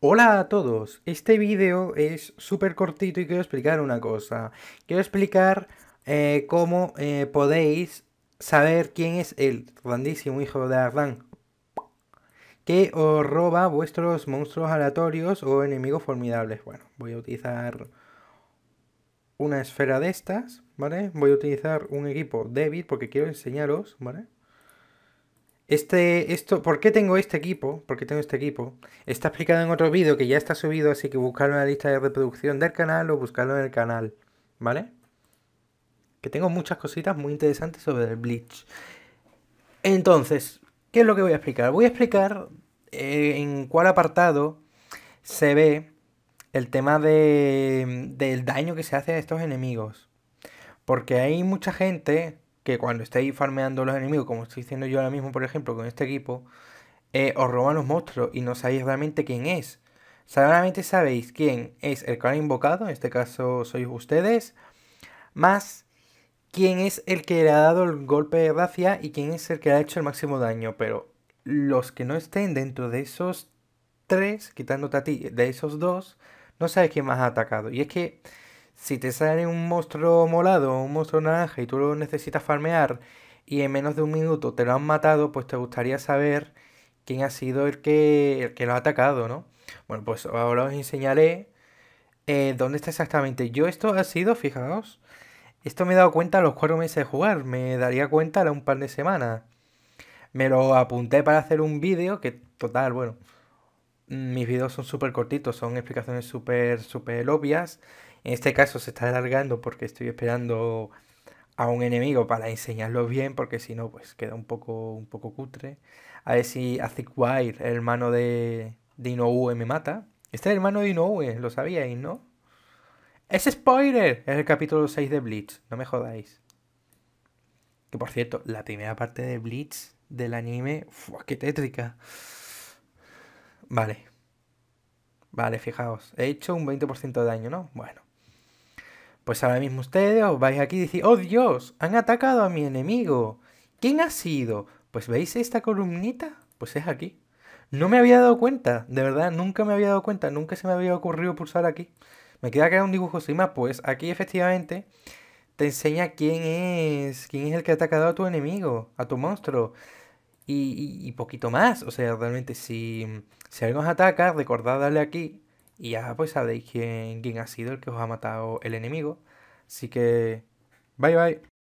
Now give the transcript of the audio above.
Hola a todos, este vídeo es súper cortito y quiero explicar una cosa. Quiero explicar eh, cómo eh, podéis saber quién es el grandísimo hijo de Ardán que os roba vuestros monstruos aleatorios o enemigos formidables. Bueno, voy a utilizar una esfera de estas, ¿vale? Voy a utilizar un equipo débil porque quiero enseñaros, ¿vale? Este, esto, ¿Por qué tengo este equipo? ¿Por tengo este equipo? Está explicado en otro vídeo que ya está subido, así que buscarlo en la lista de reproducción del canal o buscarlo en el canal, ¿vale? Que tengo muchas cositas muy interesantes sobre el Bleach. Entonces, ¿qué es lo que voy a explicar? Voy a explicar eh, en cuál apartado se ve el tema de, del daño que se hace a estos enemigos. Porque hay mucha gente que cuando estáis farmeando los enemigos, como estoy diciendo yo ahora mismo, por ejemplo, con este equipo, eh, os roban los monstruos y no sabéis realmente quién es. Solamente sabéis quién es el que han invocado, en este caso sois ustedes, más quién es el que le ha dado el golpe de gracia y quién es el que ha hecho el máximo daño. Pero los que no estén dentro de esos tres, quitándote a ti, de esos dos, no sabéis quién más ha atacado. Y es que si te sale un monstruo molado, un monstruo naranja y tú lo necesitas farmear y en menos de un minuto te lo han matado, pues te gustaría saber quién ha sido el que, que lo ha atacado, ¿no? Bueno, pues ahora os enseñaré eh, dónde está exactamente. Yo esto ha sido, fijaos, esto me he dado cuenta a los cuatro meses de jugar, me daría cuenta a un par de semanas. Me lo apunté para hacer un vídeo, que total, bueno, mis vídeos son súper cortitos, son explicaciones súper, súper obvias en este caso se está alargando porque estoy esperando a un enemigo para enseñarlo bien, porque si no, pues queda un poco, un poco cutre. A ver si Azikwire, el hermano de, Inoue, me mata. Este es el hermano de Inoue, lo sabíais, ¿no? ¡Es spoiler! Es el capítulo 6 de Blitz, no me jodáis. Que por cierto, la primera parte de Blitz del anime, ¡fua, qué tétrica! Vale. Vale, fijaos, he hecho un 20% de daño, ¿no? Bueno. Pues ahora mismo ustedes os vais aquí y decís, oh Dios, han atacado a mi enemigo. ¿Quién ha sido? Pues veis esta columnita, pues es aquí. No me había dado cuenta, de verdad, nunca me había dado cuenta, nunca se me había ocurrido pulsar aquí. Me queda era un dibujo encima, pues aquí efectivamente te enseña quién es, quién es el que ha atacado a tu enemigo, a tu monstruo. Y, poquito más, o sea, realmente si, si alguien os ataca, recordad darle aquí y ya pues sabéis quién, quién ha sido el que os ha matado el enemigo. Así que, bye bye.